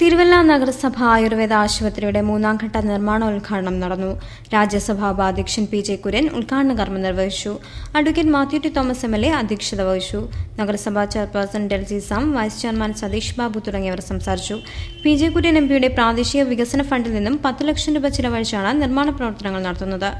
തിരുവല്ല നഗരസഭ ആയുർവേദ ആശുപത്രിയുടെ മൂന്നാംഘട്ട നിർമ്മാണോദ്ഘാടനം നടന്നു രാജ്യസഭാ ഉപാധ്യക്ഷൻ പി ജെ കുര്യൻ ഉദ്ഘാടന കർമ്മം നിർവഹിച്ചു advocate Mathew T Thomas M L A അധ്യക്ഷത വഹിച്ചു നഗരസഭാ chairperson Delsy Sam vice chairman Satheesh Babu തുടങ്ങിയവർ സംസാരിച്ചു പി ജെ കുര്യൻ എം പിയുടെ പ്രാദേശിക വികസന ഫണ്ടിൽ നിന്നും പത്ത് ലക്ഷം രൂപ ചിലവഴിച്ചാണ് നിർമ്മാണ പ്രവർത്തനങ്ങൾ നടത്തുന്നത്